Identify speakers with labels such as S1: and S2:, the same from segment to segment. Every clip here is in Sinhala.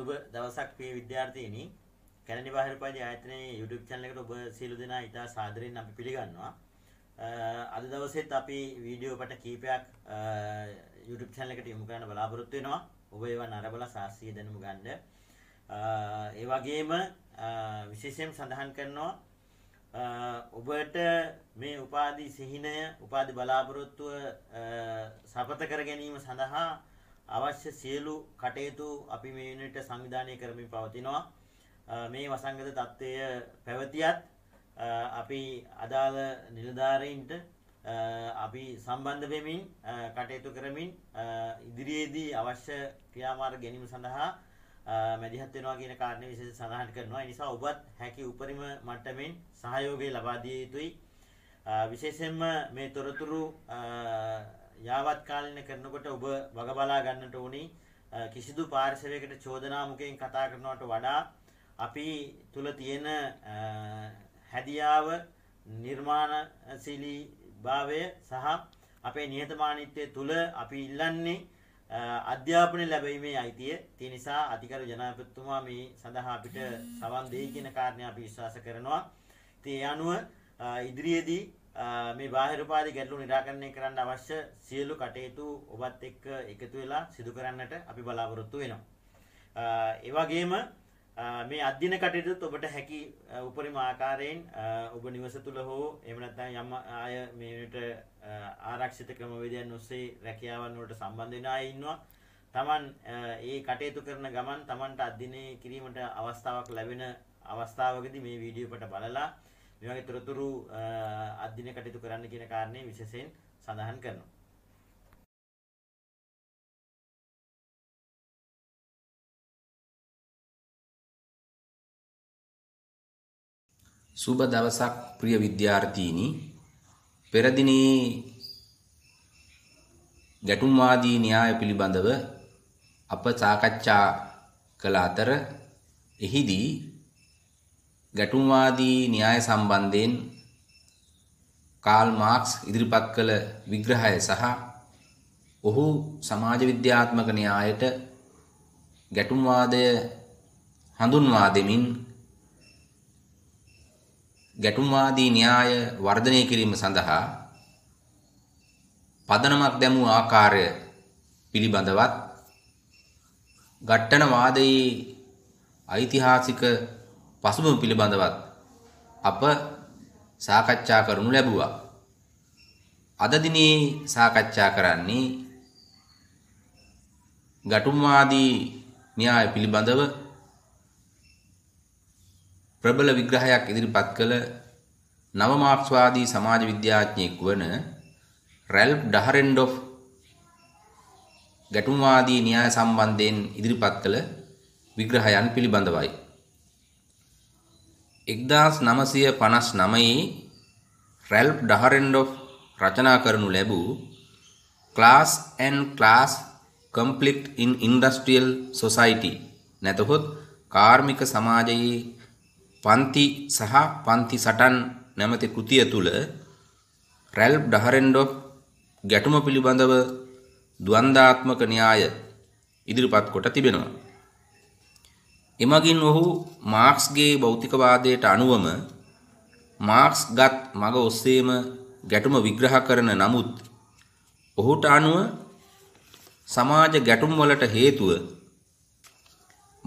S1: සුබ දවසක් ප්‍රිය විද්‍යාර්ථීනි. කැලණි බාහිර පරිදි ආයතනයේ YouTube channel එකට ඔබ සියලු දෙනා ඉතා සාදරයෙන් අපි පිළිගන්නවා. අද දවසෙත් අපි වීඩියෝ පිට කීපයක් YouTube channel එකට යොමු කරන්න බලාපොරොත්තු වෙනවා. ඔබ ඒවා නරඹලා සාස්ත්‍රීය දැනුම ගන්න. ඒ වගේම විශේෂයෙන් සඳහන් කරනවා ඔබට මේ උපාධි සිහිනය උපාධි බලාපොරොත්තුව සපත කර ගැනීම සඳහා අවශ්‍ය සියලු කටයුතු අපි මේ වෙනට සංවිධානය කරමින් පවතිනවා මේ වසංගත தত্ত্বය පැවතියත් අපි අදාළ නිලධාරීන්ට අපි සම්බන්ධ වෙමින් කටයුතු කරමින් ඉදිරියේදී අවශ්‍ය ක්‍රියාමාර්ග ගැනීම සඳහා මැදිහත් වෙනවා කියන කාරණේ විශේෂ සඳහන් කරනවා. ඒ නිසා ඔබත් හැකි උපරිම මට්ටමින් සහයෝගය ලබා දිය යුතුයි. විශේෂයෙන්ම මේ තොරතුරු යාවත් කාලින කරනකොට ඔබ වග බලා ගන්නට ඕනි කිසිදු පාර්ශවයකට චෝදනා මුඛයෙන් කතා කරනවට වඩා අපි තුල තියෙන හැදියාව නිර්මාණශීලී භාවය සහ අපේ නිහතමානීත්වය තුල අපි ඉල්ලන්නේ අධ්‍යාපනය ලැබීමේ අයිතිය. ඒ නිසා අධිකරු ජනාධිපතිතුමා මේ සඳහා අපිට සවන් දෙයි කියන කාරණේ අපි විශ්වාස කරනවා. ඉතින් ඒ අනුව ඉදිරියේදී මේ බාහිර උපාධි ගැටලු निराකරණය කරන්න අවශ්‍ය සියලු කටයුතු ඔබත් එක්ක එකතු වෙලා සිදු කරන්නට අපි බලාපොරොත්තු වෙනවා. ඒ වගේම මේ අධ්‍යන කටයුතුත් ඔබට හැකි උපරිම ආකාරයෙන් ඔබ නිවස තුළ හෝ එහෙම නැත්නම් යම් අය මේකට ආරක්ෂිත ක්‍රමවේදයන් ඔස්සේ රැකියාවන් වලට සම්බන්ධ වෙන අය ඉන්නවා. Taman ඒ කටයුතු කරන ගමන් Tamanට අධ්‍යනය කිරීමට අවස්ථාවක් ලැබෙන අවස්ථාවකදී මේ වීඩියෝ එකට බලලා නිවැරදි තොරතුරු අධ්‍යයන කටයුතු කරන්න කියන කාරණේ විශේෂයෙන් සඳහන් කරනවා. සුබ
S2: දවසක් ප්‍රිය විද්‍යාර්ථීනි පෙර දිනේ ගැටුම්වාදී න්‍යාය පිළිබඳව අප සාකච්ඡා කළ අතර එහිදී ගැටුම්වාදී න්‍යාය සම්බන්ධයෙන් කාල් මාක්ස් ඉදිරිපත් කළ විග්‍රහය සහ ඔහු සමාජ විද්‍යාත්මක න්‍යායට ගැටුම්වාදය හඳුන්වා දෙමින් ගැටුම්වාදී න්‍යාය වර්ධනය කිරීම සඳහා පදනමක් දැමූ ආකාරය පිළිබඳවත් ගට්ටන වාදයේ ඓතිහාසික පසුබිම පිළිබඳවත් අප සාකච්ඡා කරනු ලැබුවා. අද දිනේ සාකච්ඡා කරන්නේ ගැටුම්වාදී න්‍යාය පිළිබඳව ප්‍රබල විග්‍රහයක් ඉදිරිපත් කළ නව මාක්ස්වාදී සමාජ විද්‍යාඥයෙක් වන රැල්ෆ් ඩහරෙන්ඩොෆ් ගැටුම්වාදී න්‍යාය සම්බන්ධයෙන් ඉදිරිපත් කළ විග්‍රහයන් පිළිබඳවයි. එක්දාස් නමසය පනස් නමයි රැල්ප් ඩහරෙන්ඩෝ රචනා කරනු ලැබූ class and class conflict in industrial society නැතහොත් කාර්මික සමාජයේ පන්ති සහ පන්ති සටන් නැමති කෘතිය තුළ රැල්ප් ඩහරෙන්ඩෝ ගැටුම පිළිබඳව දුවන්ධාත්මක න්‍යාය ඉදිරිපත් කොට තිබෙනවා එමගින් ඔහු මාක්ස්ගේ භෞතිකවාදයට අනුවම මාක්ස් ගත් මඟ ඔස්සේම ගැටුම විග්‍රහ කරන නමුත් ඔහුට අනුව සමාජ ගැටුම් වලට හේතුව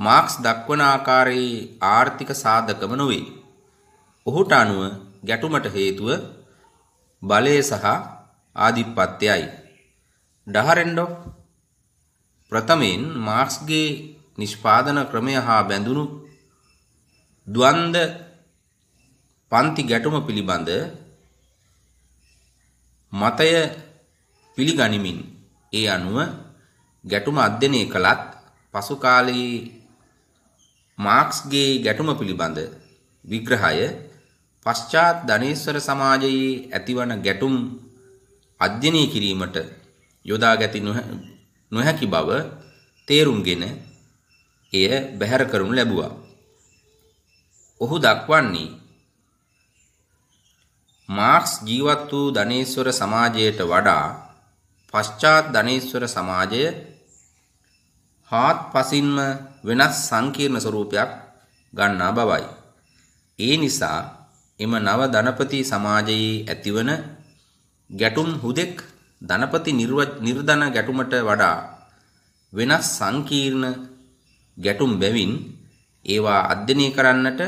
S2: මාක්ස් දක්වන ආකාරයේ ආර්ථික සාධකම නොවේ. ඔහුට අනුව ගැටුමට හේතුව බලය සහ ආධිපත්‍යයයි. ඩහරෙන්ඩෝ ප්‍රථමයෙන් මාක්ස්ගේ නිෂ්පාදන ක්‍රමය හා බැඳුණු ද්වන්ද පන්ති ගැටුම පිළිබඳ මතය පිළිගනිමින් ඒ අනුව ගැටුම අධ්‍යයනය කළත් පසු කාලයේ මාක්ස්ගේ ගැටුම පිළිබඳ විග්‍රහය පශ්චාත් ධනේශ්වර සමාජයේ ඇතිවන ගැටුම් අධ්‍යයනය කිරීමට යොදා ගැති නොහැකි බව තේරුම්ගෙන එය බැහැර කරනු ලැබුවා. ඔහු දක්වන්නේ මාක්ස් ජීවත් වූ ධනේශ්වර සමාජයට වඩා පශ්චාත් ධනේශ්වර සමාජය හාත්පසින්ම වෙනස් සංකීර්ණ ස්වරූපයක් ගන්නා බවයි. ඒ නිසා එම නව ධනපති සමාජයේ ඇතිවන ගැටුම් හුදෙක් ධනපති නිර්ධන ගැටුමට වඩා වෙනස් සංකීර්ණ ගැටුම් බැවින් ඒවා අධ්‍යයනය කරන්නට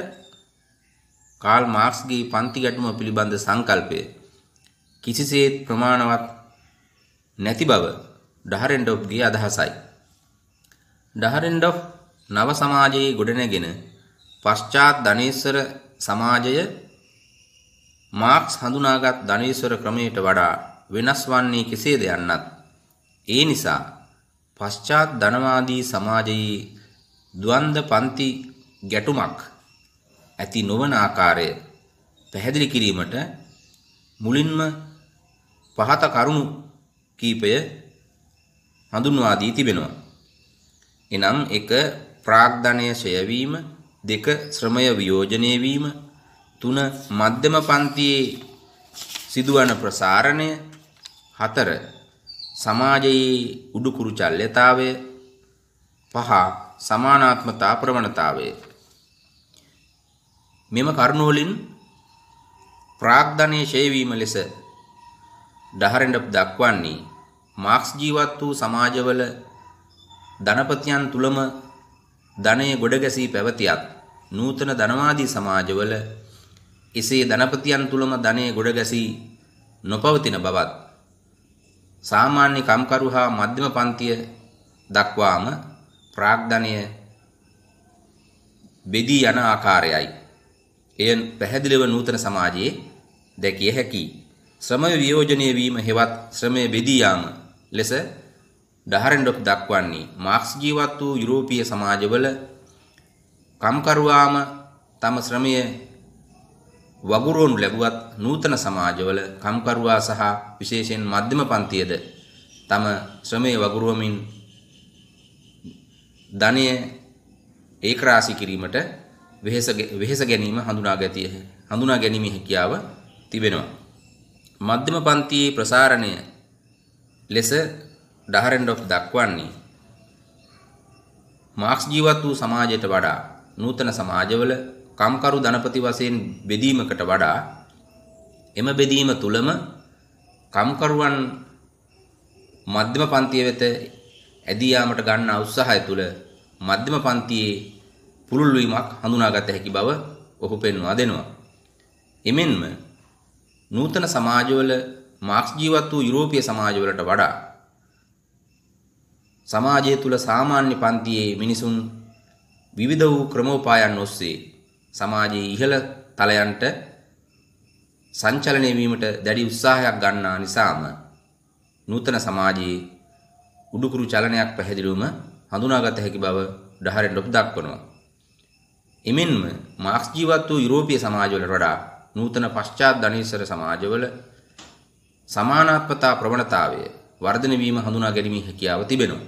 S2: කාල් මාක්ස්ගේ පන්ති ගැටුම පිළිබඳ සංකල්පය කිසිසේත් ප්‍රමාණවත් නැති බව ඩහරෙන්ඩොෆ්ගේ අදහසයි. ඩහරෙන්ඩොෆ් නව සමාජයේ ගොඩනැගෙන පශ්චාත් ධනේශ්වර සමාජය මාක්ස් හඳුනාගත් ධනේශ්වර ක්‍රමයට වඩා වෙනස් වන්නේ කෙසේද යන්නත් ඒ නිසා පශ්චාත් ධනවාදී සමාජයේ ද්වන්ද පන්ති ගැටුමක් ඇති නොවන ආකාරය පැහැදිලි කිරීමට මුලින්ම පහත කරුණු කීපය හඳුන්වා දී තිබෙනවා. එනම් එක ප්‍රාග්ධනය ෂයවීම දෙක ශ්‍රමය වියෝජනය වීම තුන මධ්‍යම පන්තියේ සිදුවන ප්‍රසාරණය හතර සමාජයේ උඩුකුරු චල්්‍යතාවය පහ සමානාත්මතා ප්‍රවණතාවය මෙම කරුණවලින් ප්‍රාග්ධනයේ ඡේවීම ලෙස ඩහරෙන්ඩ දක්වන්නේ මාක්ස් ජීවත් වූ සමාජවල ධනපතියන් තුලම ධනය ගොඩගැසී පැවතියක් නූතන ධනවාදී සමාජවල එසේ ධනපතියන් තුලම ධනය ගොඩගැසී නොපවතින බවත් සාමාන්‍ය කම්කරු හා මධ්‍යම පන්තිය දක්වාම ප්‍රාග්ධනය බෙදී යන ආකාරයයි. එය පැහැදිලිව නූතන සමාජයේ දැකිය හැකියි. ශ්‍රමය වියෝජනය වීම හෙවත් ශ්‍රමය බෙදී යාම ලෙස ඩහරෙන්ඩොක් දක්වන්නේ මාක්ස් ජීවත් වූ යුරෝපීය සමාජවල කම්කරුවාම තම ශ්‍රමය වගුරුවනු ලැබුවත් නූතන සමාජවල කම්කරුවා සහ විශේෂයෙන් මධ්‍යම පන්තියද තම ශ්‍රමය වගුරුවමින් ධනය ඒකරාශි කිරීමට වෙහෙස වෙහෙස ගැනීම හඳුනා ගැතිය හඳුනා ගැනීමේ හැකියාව තිබෙනවා. මධ්‍යම පන්තියේ ප්‍රසාරණය ලෙස ඩහරෙන්ඩොෆ් දක්වන්නේ මාක්ස් ජීවත් වූ සමාජයට වඩා නූතන සමාජවල කම්කරු ධනපති වශයෙන් බෙදීමකට වඩා එම බෙදීම තුලම කම්කරුවන් මධ්‍යම පන්තිය වෙත ඇදී යාමට ගන්නා උත්සාහය තුල මධ්‍යම පන්තියේ පුළුල් වීමක් හඳුනාගත හැකි බව ඔහු පෙන්වා දෙනවා. එමෙන්ම නූතන සමාජවල මාක්ස් ජීවත් වූ යුරෝපීය සමාජවලට වඩා සමාජය තුළ සාමාන්‍ය පන්තියේ මිනිසුන් විවිධ වූ ක්‍රමෝපායන් ඔස්සේ සමාජයේ ඉහළ තලයන්ට සංචලනය වීමට දැඩි උත්සාහයක් ගන්නා නිසාම නූතන සමාජයේ උඩුකුරු චලනයක් පැහැදිලිවම හඳුනාගත හැකි බව ඩහරෙන්ඩොප් දක්වනවා. එමෙන්ම මාක්ස් ජීවත් වූ යුරෝපීය සමාජවලට වඩා නූතන පශ්චාත් ධනීසර සමාජවල සමානාත්මතා ප්‍රවණතාවය වර්ධනය වීම හඳුනා ගැනීමේ හැකියාව තිබෙනවා.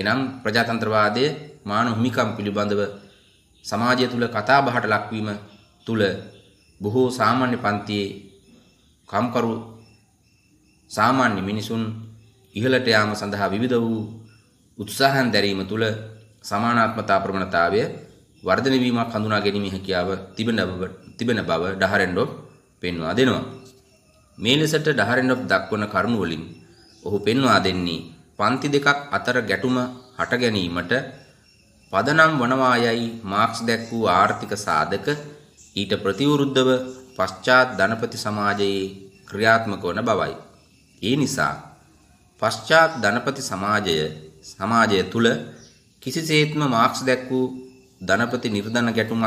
S2: එනම් ප්‍රජාතන්ත්‍රවාදය මානව හිමිකම් පිළිබඳව සමාජය තුළ කතා බහට ලක්වීම තුළ බොහෝ සාමාන්‍ය පන්තියේ කම්කරු සාමාන්‍ය මිනිසුන් ඉහළට යාම සඳහා විවිධ වූ උත්සාහන් දැරීම තුළ සමානාත්මතා ප්‍රමණතාවය වර්ධනය වීමක් හඳුනා ගැනීමේ හැකියාව තිබෙන බව තිබෙන බව ඩහරෙන්ඩොප් පෙන්වා දෙනවා. මේ ලෙසට ඩහරෙන්ඩොප් දක්වන කරුණු වලින් ඔහු පෙන්වා දෙන්නේ පන්ති දෙකක් අතර ගැටුම හට ගැනීමට පදනම් වනවායයි මාක්ස් දැක් වූ ආර්ථික සාධක ඊට ප්‍රතිවිරුද්ධව පශ්චාත් ධනපති සමාජයේ ක්‍රියාත්මක වන බවයි. ඒ නිසා පශ්චාත් ධනපති සමාජය සමාජය තුළ කිසිසේත්ම මාක්ස් දැක් වූ ධනපති නිර්ධන ගැටුමක්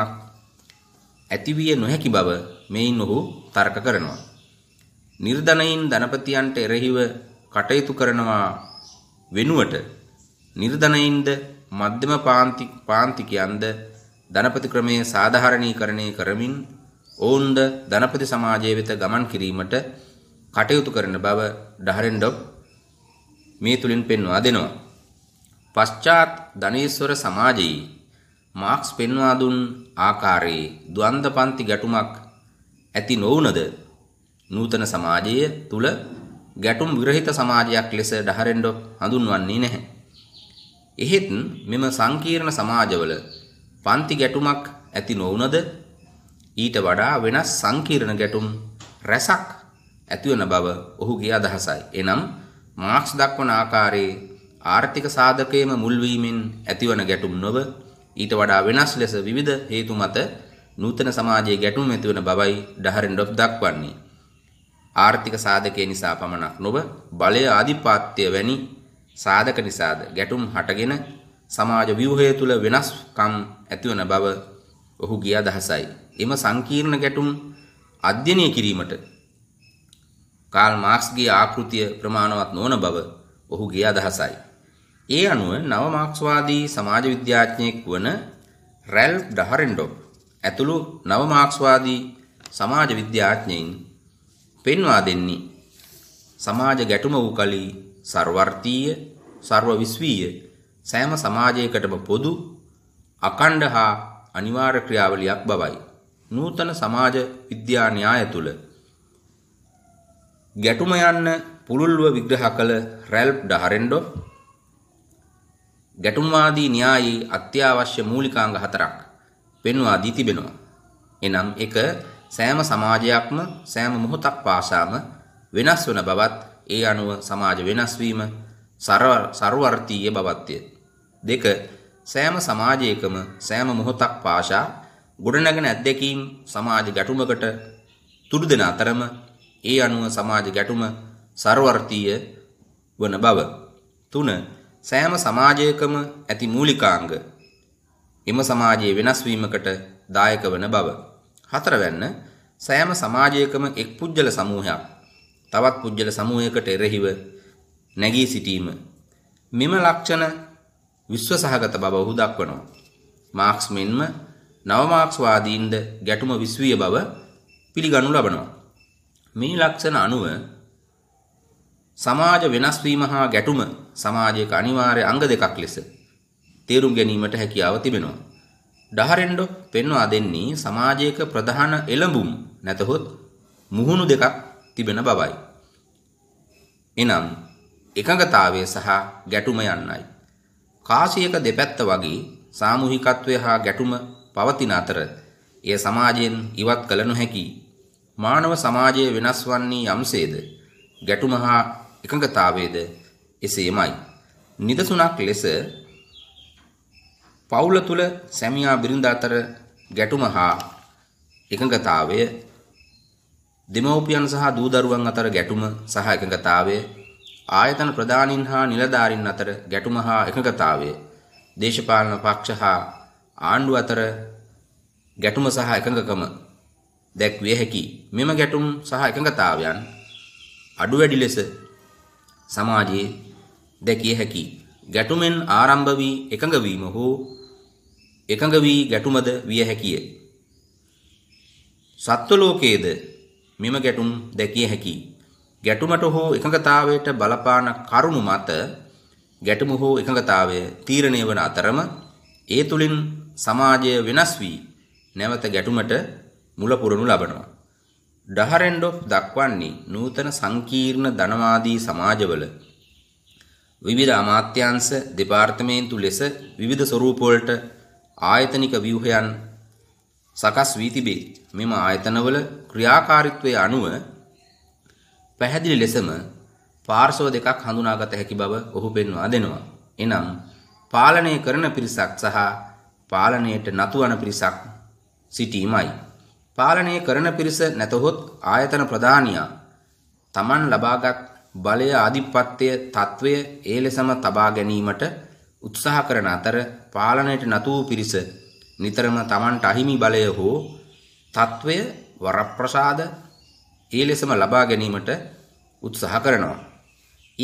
S2: ඇතිවිය නොහැකි බව මෙයින් ඔහු තර්ක කරනවා. නිර්ධනයින් ධනපතියන්ට එරෙහිව කටයුතු කරනවා වෙනුවට නිර්ධනයින්ද මධ්‍යම පාන්ති පාන්තිකයන්ද ධනපති ක්‍රමයේ සාධාරණීකරණය කරමින් ඔවුන්ද ධනපති සමාජය වෙත ගමන් කිරීමට කටයුතු කරන බව ඩහරෙන්ඩොක් මේ තුලින් පෙන්වා දෙනවා. පශ්චාත් ධනේශ්වර සමාජයේ මාක්ස් පෙන්වා දුන් ආකාරයේ ද්වන්දපන්ති ගැටුමක් ඇති නොවුනද නූතන සමාජය තුල ගැටුම් විරහිත සමාජයක් ලෙස ඩහරෙන්ඩ හඳුන්වන්නේ නැහැ. එහෙත් මෙම සංකීර්ණ සමාජවල පන්ති ගැටුමක් ඇති නොවුනද ඊට වඩා වෙනස් සංකීර්ණ ගැටුම් රැසක් ඇතිවන බව ඔහුගේ අදහසයි. එනම් මාක්ස් දක්වන ආකාරයේ ආර්ථික සාධකයේම මුල්වීමෙන් ඇතිවන ගැටුම් නොව ඊට වඩා වෙනස් ලෙස විවිධ හේතු මත නූතන සමාජයේ ගැටුම් ඇතිවන බවයි ඩහරෙන්ඩොෆ් දක්වන්නේ. ආර්ථික සාධකය නිසා පමණක් නොව බලය ආධිපත්‍ය වැනි සාධක නිසාද ගැටුම් හටගෙන සමාජ ව්‍යුහය තුළ වෙනස්කම් ඇතිවන බව ඔහුගේ අදහසයි. එම සංකීර්ණ ගැටුම් අධ්‍යයනය කිරීමට කාල් මාක්ස්ගේ ආකෘතිය ප්‍රමාණවත් නොවන බව ඔහුගේ අදහසයි. ඒ අනුව නව මාක්ස්වාදී සමාජ විද්‍යාඥයෙක් වන රැල්ෆ් ඩහරෙන්ඩොප් ඇතුළු නව මාක්ස්වාදී සමාජ විද්‍යාඥයින් පෙන්වා දෙන්නේ සමාජ ගැටුම වූ කලී ਸਰවර්තීය ਸਰව විශ්වීය සෑම සමාජයකටම පොදු අකණ්ඩ හා අනිවාර්ය ක්‍රියාවලියක් බවයි නූතන සමාජ විද්‍යා න්‍යාය තුල ගැටුම යන්න පුළුල්ව විග්‍රහ කළ රැල්ෆ් ඩහරෙන්ඩොප් ගැටුම්වාදී න්‍යායී අත්‍යවශ්‍ය මූලිකාංග හතරක් පෙන්වා දී තිබෙනවා. එනම් එක සෑම සමාජයක්ම සෑම මොහොතක් පාසාම වෙනස් වන බවත් ඒ අනුව සමාජ වෙනස් වීම ਸਰවර්තීය බවත්ය. දෙක සෑම සමාජයකම සෑම මොහොතක් පාසා ගොඩනැගෙන අත්දැකීම් සමාජ ගැටුමකට තුඩු දෙන අතරම ඒ අනුව සමාජ ගැටුම ਸਰවර්තීය වන බව. 3 සෑම සමාජයකම ඇති මූලිකාංග එම සමාජයේ වෙනස් වීමකට දායක වන බව. හතරවැන්න සෑම සමාජයකම එක් පුජ්‍යල සමූහයක් තවත් පුජ්‍යල සමූහයකට එරෙහිව නැගී සිටීම. මෙම ලක්ෂණ විශ්ව සහගත බව ඔහු දක්වනවා. මාක්ස් මෙන්ම නවමාක්ස්වාදීන්ද ගැටුම විශ්වීය බව පිළිගනු ලබනවා. මේ ලක්ෂණ අනුව සමාජ වෙනස් වීම හා ගැටුම සමාජයක අනිවාර්ය අංග දෙකක් ලෙස තේරුම් ගැනීමට හැකියාව තිබෙනවා. ඩහරෙන්ඩෝ පෙන්වා දෙන්නේ සමාජයක ප්‍රධාන එළඹුම් නැතහොත් මුහුණු දෙකක් තිබෙන බවයි. එනම් එකඟතාවය සහ ගැටුම යන්නයි. කාසියක දෙපැත්ත වගේ සාමූහිකත්වය හා ගැටුම පවතින අතර එය සමාජයෙන් ඉවත් කළ නොහැකි. මානව සමාජය වෙනස් වන්නේ යම්සේද ගැටුම හා එකඟතාවයේද එසේමයි. නිදසුණක් ලෙස පවුල තුල සැමියා බිරිඳ අතර ගැටුම හා එකඟතාවය දෙමව්පියන් සහ දූ දරුවන් අතර ගැටුම සහ එකඟතාවය ආයතන ප්‍රධානීන් හා නිලධාරීන් අතර ගැටුම හා එකඟතාවය දේශපාලන පක්ෂ හා ආණ්ඩුව අතර ගැටුම සහ එකඟකම දැක්විය හැකි මෙම ගැටුම් සහ එකඟතාවයන් අඩු වැඩි ලෙස සමාජයේ දැකිය හැකි ගැටුමෙන් ආරම්භ වී එකඟ වීම හෝ එකඟ වී ගැටුමද විය හැකිය සත්ව ලෝකයේද මෙම ගැටුම් දැකිය හැකි ගැටුමට හෝ එකඟතාවයට බලපාන කරුණු මත ගැටුම හෝ එකඟතාවය තීරණය වන අතරම ඒ තුලින් සමාජය වෙනස් වී නැවත ගැටුමට මුල පුරනු ලබනවා ඩහරෙන්ඩොෆ් දක්වන්නේ නූතන සංකීර්ණ ධනවාදී සමාජවල විවිධ අමාත්‍යංශ දෙපාර්තමේන්තු ලෙස විවිධ ස්වරූපවලට ආයතනික ව්‍යුහයන් සකස් වී තිබේ. මෙම ආයතනවල ක්‍රියාකාරීත්වය අනුව පැහැදිලි ලෙසම පාර්ශව දෙකක් හඳුනාගත හැකි බව ඔහු පෙන්වා දෙනවා. එනම් පාලනය කරන පිරිසක් සහ පාලනයට නතුවන පිරිසක් සිටීමයි. පාලනය කරන පිරිස නැතහොත් ආයතන ප්‍රධානියා තමන් ලබාගත් බලය ආධිපත්‍ය తත්වය ඒ ලෙසම තබා ගැනීමට උත්සාහ කරන අතර පාලනයට නතු වූ පිරිස නිතරම තමන්ට අහිමි බලය හෝ తත්වය වරප්‍රසාද ඒ ලෙසම ලබා ගැනීමට උත්සාහ කරනවා.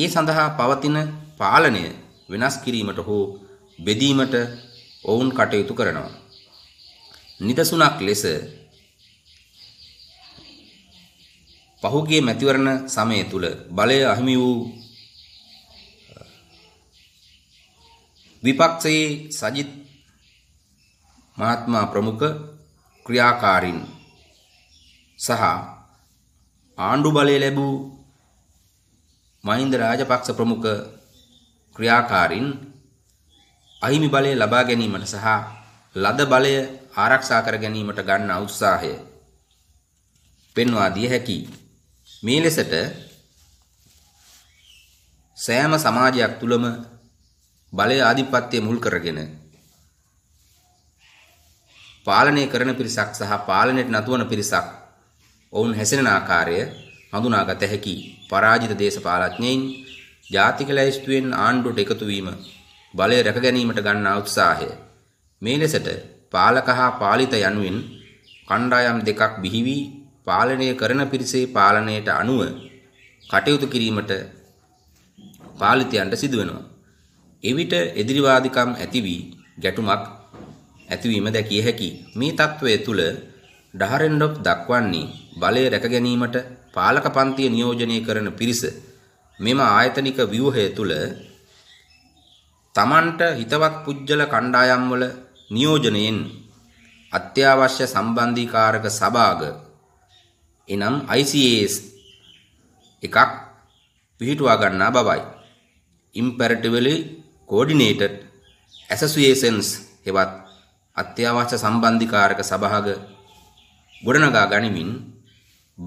S2: ඒ සඳහා පවතින පාලනය වෙනස් කිරීමට හෝ බෙදීමට ඔවුන් කටයුතු කරනවා. නිදසුනක් ලෙස පහුගිය මැතිවරණ සමය තුල බලය අහිමි වූ විපක්ෂයේ සජිත් මහත්මා ප්‍රමුඛ ක්‍රියාකාරීන් සහ ආණ්ඩු බලය ලැබූ මහින්ද රාජපක්ෂ ප්‍රමුඛ ක්‍රියාකාරීන් අහිමි බලය ලබා ගැනීමට සහ ලද බලය ආරක්ෂා කර ගැනීමට ගන්නා උත්සාහය පෙන්වා දිය හැකියි මේ ලෙසට සෑම සමාජයක් තුළම බලය ආධිපත්‍යය මුල් කරගෙන පාලනය කරන පිරිසක් සහ පාලනයට නතුවන පිරිසක් ඔවුන් හැසෙන ආකාරය හඳුනාගත හැකි පරාජිත දේශපාලඥයින් ජාතික ලැයිස්තුවෙන් ආණ්ඩුවට එකතු වීම බලය රැක ගැනීමට ගන්නා උත්සාහය මේ ලෙසට පාලක හා පාලිත යනුවෙන් කණ්ඩායම් දෙකක් බිහි වී පාලනය කරන පිරිසේ පාලනයට අනුව කටයුතු කිරීමට පාලිතයන්ට සිදුවෙනවා. එවිට එදිරිවාදිකම් ඇති වී ගැටුමක් ඇතිවීම දැකිය හැකි. මේ తත්වයේ තුල ඩහරෙන්ඩොක් දක්වන්නේ බලය රැක ගැනීමට පාලක පන්තිය නියෝජනය කරන පිරිස මෙම ආයතනික ව්‍යුහය තුල තමන්ට හිතවත් පුජ්‍යල කණ්ඩායම්වල නියෝජනයෙන් අත්‍යවශ්‍ය සම්බන්ධීකාරක සභාග එනම් ICAs එකක් පිහිටුවා ගන්නා බවයි. imperatively coordinated associations හෙවත් අත්‍යවශ්‍ය සම්බන්ධීකාරක සභාග ගොඩනගා ගනිමින්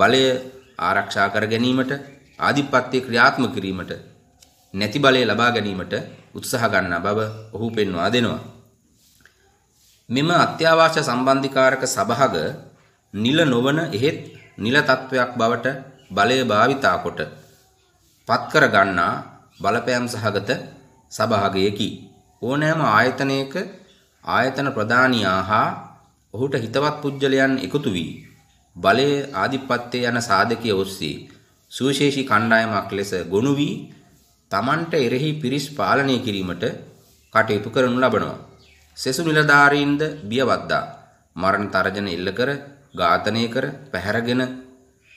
S2: බලය ආරක්ෂා කර ගැනීමට ආධිපත්‍ය ක්‍රියාත්මක කිරීමට නැති බලය ලබා ගැනීමට උත්සාහ ගන්න බව ඔහු පෙන්වා දෙනවා. මෙම අත්‍යවශ්‍ය සම්බන්ධීකාරක සභාග නිල නොවන එහෙත් නිල තත්වයක් බවට බලය භාවිතා කොට පත්කර ගන්නා බලපෑම් සහගත සභාගයකි. ඕනෑම ආයතනයක ආයතන ප්‍රධානියා හා ඔහුට හිතවත් පුද්ගලයන් එකතු වී බලය ආධිපත්‍යය යන සාධකය ඔස්සේ සුවිශේෂී කණ්ඩායමක් ලෙස ගොනු වී තමන්ට එරෙහි පිරිස් පාලනය කිරීමට කටයුතු කරනු ලබනවා. සෙසු නිලධාරීන්ද බියවද්දා මරණ තර්ජන එල්ල කර ඝාතනය කර පැහැරගෙන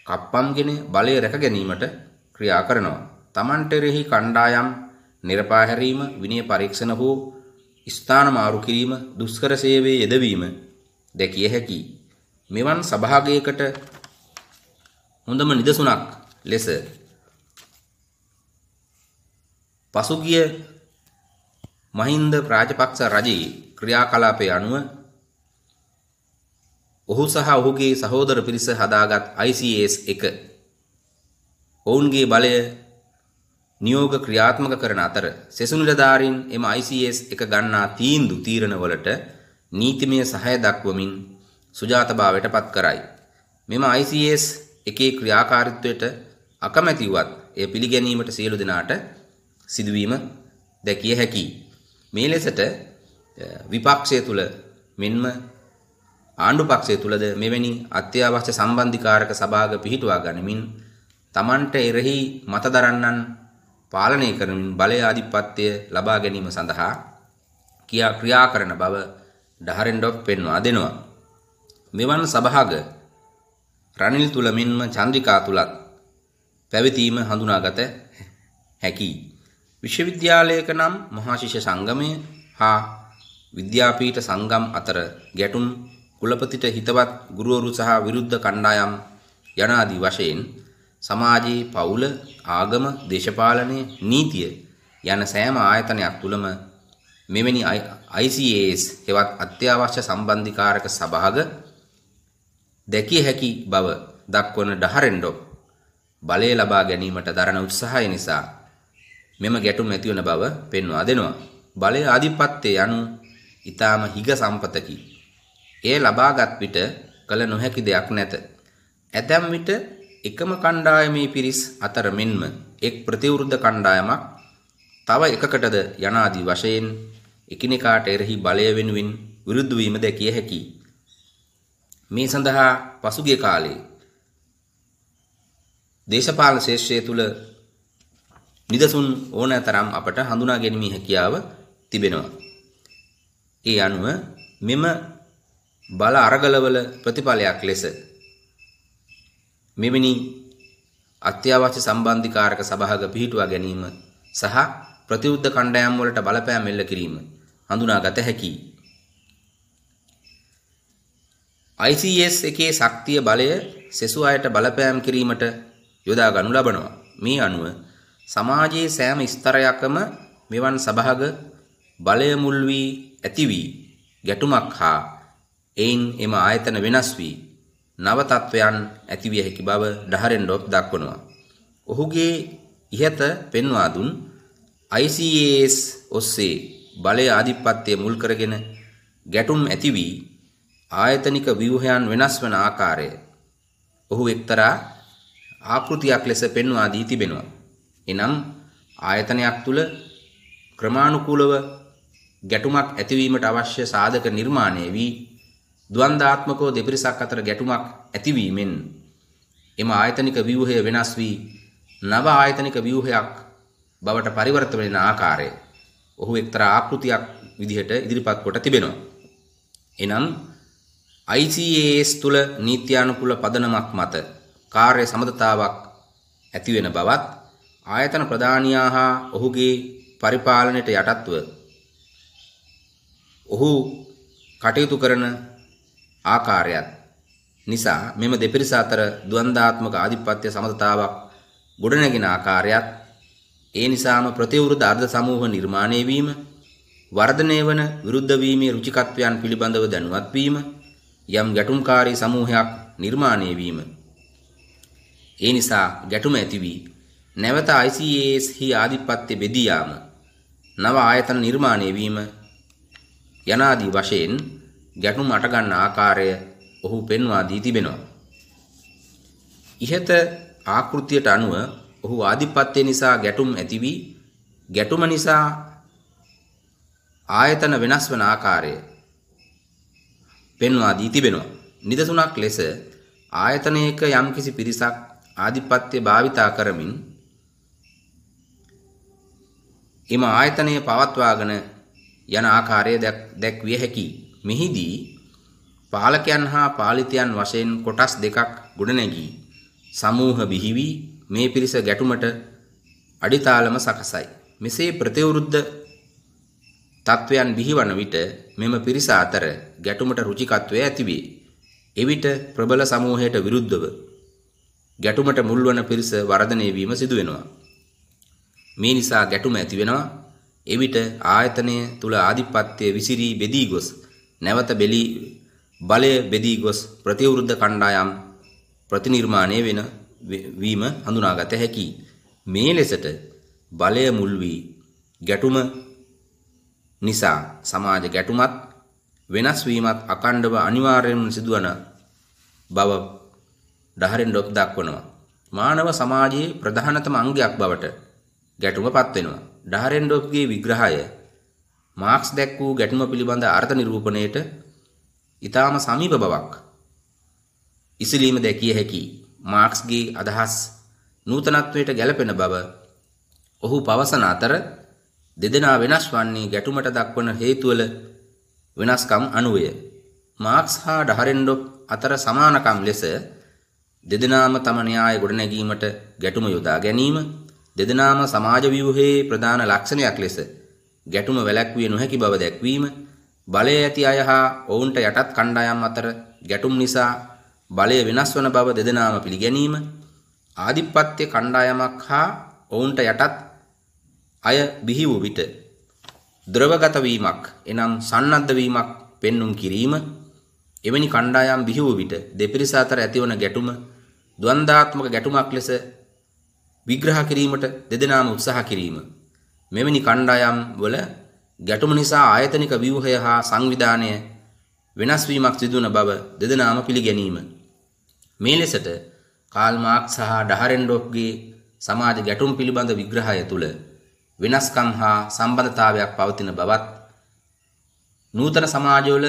S2: කප්පම්ගෙන බලය රැක ගැනීමට ක්‍රියා කරනවා. තමන්ටෙරෙහි කණ්ඩායම් නිරපාහැරීම විනය පරීක්ෂණ හෝ ස්ථාන මාරු කිරීම දුෂ්කර සේවයේ යෙදවීම දැකිය හැකියි. මෙවන් සභාගයකට හොඳම නිදසුනක් ලෙස පසුගිය මහින්ද රාජපක්ෂ රජයේ ක්‍රියාකලාපය අනුව ඔහු සහ ඔහුගේ සහෝදර පිරිස හදාගත් ICS එක ඔවුන්ගේ බලය නියෝග ක්‍රියාත්මක කරන අතර සෙසුනිලධාරීන් එම ICS එක ගන්නා තීන්දු තීරණවලට නීතිමය සහය දක්වමින් සුජාතභාවයට පත් කරයි. මෙම ICS එකේ ක්‍රියාකාරීත්වයට අකමැතිවත් එය පිළිගැනීමට සියලු දෙනාට සිදුවීම දැකිය හැකියි. මේ ලෙසට විපක්ෂය තුළ මෙන්ම ආණ්ඩු පක්ෂය තුළද මෙවැනි අත්‍යවශ්‍ය සම්බන්ධිකාරක සභාග පිහිටුවා ගනිමින් තමන්ට එරෙහි මත දරන්නන් පාලනය කරමින් බලය ආධිපත්‍ය ලබා ගැනීම සඳහා කියා ක්‍රියා කරන බව ඩහරෙන්ඩොක් පෙන්වා දෙනවා. මෙවන් සභාග රනිල් තුල මෙන්ම චන්ද්‍රිකා තුලත් පැවතීම හඳුනාගත හැකියි. විශ්වවිද්‍යාලයක නම් මහාශිෂ්‍ය සංගමය හා විද්‍යාපීඨ සංගම් අතර ගැටුම් කුලපතිට හිතවත් ගුරුවරු සහ විරුද්ධ කණ්ඩායම් යන ආදී වශයෙන් සමාජයේ පවුල ආගම දේශපාලනය නීතිය යන සෑම ආයතනයක් තුළම මෙවැනි ICAs හෙවත් අත්‍යවශ්‍ය සම්බන්ධීකාරක සභාග දැකිය හැකි බව දක්වන ඩහරෙන්ඩොක් බලය ලබා ගැනීමට දරන උත්සාහය නිසා මෙම ගැටුම් ඇතිවන බව පෙන්වා දෙනවා. බලය ආධිපත්‍යය යනු ඊටාම හිග සම්පතකි. එය ලබාගත් විට කළ නොහැකි දෙයක් නැත. ඇතැම් විට එකම කණ්ඩායමේ පිරිස් අතර මෙන්ම එක් ප්‍රතිවෘද්ධ කණ්ඩායමක් තව එකකටද යනාදී වශයෙන් එකිනෙකාට එරෙහි බලය වෙනුවෙන් විරුද්ධ වීම දැකිය හැකියි. මේ සඳහා පසුගිය කාලේ දේශපාලන ශේෂ්ත්‍රය තුල නිදසුන් ඕනෑතරම් අපට හඳුනා ගැනීමේ හැකියාව තිබෙනවා. ඒ අනුව මෙම බල අරගලවල ප්‍රතිඵලයක් ලෙස මෙවැනි අත්‍යවශ්‍ය සම්බන්ධිකාරක සභාවක පිහිටුවා ගැනීම සහ ප්‍රතිවිරුද්ධ කණ්ඩායම් වලට බලපෑම් එල්ල කිරීම හඳුනාගත හැකියි. ICS එකේ ශක්තිය බලය සෙසු අයට බලපෑම් කිරීමට යොදා ගනු ලබනවා. මේ අනුව සමාජයේ සෑම ස්තරයකම මෙවන් සභාවක බලය මුල් වී ඇති වී ගැටුමක් හා එයින් එම ආයතන වෙනස් වී නව තත්වයන් ඇතිවිය හැකි බව ඩහරෙන්ඩොප් දක්වනවා. ඔහුගේ ඉහත පෙන්වා දුන් ICAS ඔස්සේ බලය ආධිපත්‍යය මුල් කරගෙන ගැටුම් ඇති වී ආයතනික ව්‍යුහයන් වෙනස් වන ආකාරය ඔහු එක්තරා ආකෘතියක් ලෙස පෙන්වා දී තිබෙනවා. එනම් ආයතනයක් තුල ක්‍රමානුකූලව ගැටුමක් ඇතිවීමට අවශ්‍ය සාධක නිර්මාණය වී ද්වන්දාත්මකෝ දෙපිරිසක් අතර ගැටුමක් ඇතිවීමෙන් එම ආයතනික ව්‍යුහය වෙනස් වී නව ආයතනික ව්‍යුහයක් බවට පරිවර්ත වෙන ආකාරය ඔහු එක්තරා ආකෘතියක් විදිහට ඉදිරිපත් කොට තිබෙනවා. එනම් ICAS තුල නීත්‍යානුකූල පදනමක් මත කාර්ය සමතතාවක් ඇති වෙන බවත් ආයතන ප්‍රධානියා හා ඔහුගේ පරිපාලනයට යටත්ව ඔහු කටයුතු කරන ආකාරයත් නිසා මෙම දෙපිරිස අතර ද්වන්දාත්මක ආධිපත්‍ය සමතතාවක් ගොඩනැගෙන ආකාරයත් ඒ නිසාම ප්‍රතිවිරුද්ධ අර්ධ සමූහ නිර්මාණය වීම වර්ධනය වන විරුද්ධ වීමේ රුචිකත්වයන් පිළිබඳව දැනුවත් වීම යම් ගැටුම්කාරී සමූහයක් නිර්මාණය වීම ඒ නිසා ගැටුම ඇති වී නැවත ICAS හි ආධිපත්‍ය බෙදී යාම නව ආයතන නිර්මාණය වීම යනාදී වශයෙන් ගැටුම් අටගන්න ආකාරය ඔහු පෙන්වා දී තිබෙනවා. ඉහත ආකෘතියට අනුව ඔහු ආධිපත්‍ය නිසා ගැටුම් ඇති වී ගැටුම නිසා ආයතන වෙනස් වන ආකාරය පෙන්වා දී තිබෙනවා. නිදසුනක් ලෙස ආයතනයක යම්කිසි පිරිසක් ආධිපත්‍ය භාවිතා කරමින් එම ආයතනය පවත්වාගෙන යන ආකාරය දැක්විය හැකියි. මෙහිදී පාලකයන් හා පාලිතයන් වශයෙන් කොටස් දෙකක් ගොඩනැගී සමූහ බිහිවි මේ පිරිස ගැටුමට අඩිතාලම සකසයි. මෙසේ ප්‍රතිවෘද්ධ තත්වයන් බිහිවන විට මෙම පිරිස අතර ගැටුමට රුචිකත්වය ඇතිවේ. එවිට ප්‍රබල සමූහයට විරුද්ධව ගැටුමට මුල්වන පිරිස වර්ධනය වීම සිදු වෙනවා. මේ නිසා ගැටුම ඇති වෙනවා. එවිට ආයතනය තුල ආධිපත්‍ය විසිරී බෙදී ගොස් නැවත බෙලි බලය බෙදී ගොස් ප්‍රතිවිරුද්ධ කණ්ඩායම් ප්‍රතිනිර්මාණය වෙන වීම හඳුනාගත හැකියි. මේ ලෙසට බලය මුල් වී ගැටුම නිසා සමාජ ගැටුමත් වෙනස් වීමත් අකණ්ඩව අනිවාර්යයෙන්ම සිදුවන බව ඩහරෙන් ඩොක් දක්වනවා. මානව සමාජයේ ප්‍රධානතම අංගයක් බවට ගැටුමපත් වෙනවා. ඩහරෙන් ඩොක්ගේ විග්‍රහය මාක්ස් දැක් වූ ගැටුම පිළිබඳ අර්ථ නිරූපණයට ඊටාම සමීප බවක් ඉසිලීම දැකිය හැකි මාක්ස්ගේ අදහස් නූතනත්වයට ගැළපෙන බව ඔහු පවසන අතර දෙදෙනා වෙනස් වන්නේ ගැටුමට දක්වන හේතුවල වෙනස්කම් අනුවය. මාක්ස් හා ඩහරෙන්ඩොප් අතර සමානකම් ලෙස දෙදෙනාම තම න්‍යාය ගොඩනැගීමට ගැටුම යොදා ගැනීම දෙදෙනාම සමාජ ව්‍යුහයේ ප්‍රධාන ලක්ෂණයක් ලෙස ගැටුම වැළැක්විය නොහැකි බව දැක්වීම බලය ඇති අය හා ඔවුන්ට යටත් කණ්ඩායම් අතර ගැටුම් නිසා බලය වෙනස් වන බව දෙදෙනාම පිළිගැනීම ආධිපත්‍ය කණ්ඩායමක් හා ඔවුන්ට යටත් අය බිහි වූ විට ද්‍රවගත වීමක් එනම් සන්නද්ධ වීමක් පෙන්눔 කිරීම එවැනි කණ්ඩායම් බිහි වූ විට දෙපිරිස අතර ඇතිවන ගැටුම ද්වන්දාත්මක ගැටුමක් ලෙස විග්‍රහ කිරීමට දෙදෙනාම උත්සාහ කිරීම මෙවැනි කණ්ඩායම් වල ගැටුම නිසා ආයතනික ව්‍යුහය හා සංවිධානය වෙනස් වීමක් සිදුවන බව දෙදෙනාම පිළිගැනීම. මේ ලෙසට කාල් මාක්ස් සහ ඩහරෙන්ඩොෆ්ගේ සමාජ ගැටුම් පිළිබඳ විග්‍රහය තුළ වෙනස්කම් හා සම්බන්ධතාවයක් පවතින බවත් නූතන සමාජවල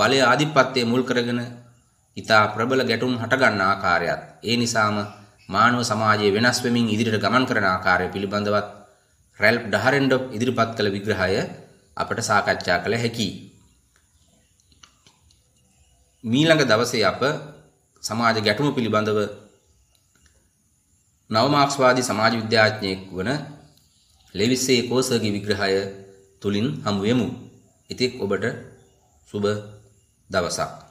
S2: බලය ආධිපත්‍යය මුල් කරගෙන ඉතා ප්‍රබල ගැටුම් හටගන්න ආකාරයත් ඒ නිසාම මානව සමාජයේ වෙනස් වෙමින් ඉදිරියට ගමන් කරන ආකාරය පිළිබඳවත් රැල්ප් ඩහරෙන්ඩොප් ඉදිරිපත් කළ විග්‍රහය අපට සාකච්ඡා කළ හැකියි. මීළඟ දවසේ අප සමාජ ගැටුම පිළිබඳව නවමාක්ස්වාදී සමාජ විද්‍යාඥයෙක් වන ලෙවිස්සේ කෝසර්ගේ විග්‍රහය තුලින් හමු වෙමු. ඉතින් ඔබට සුබ දවසක්.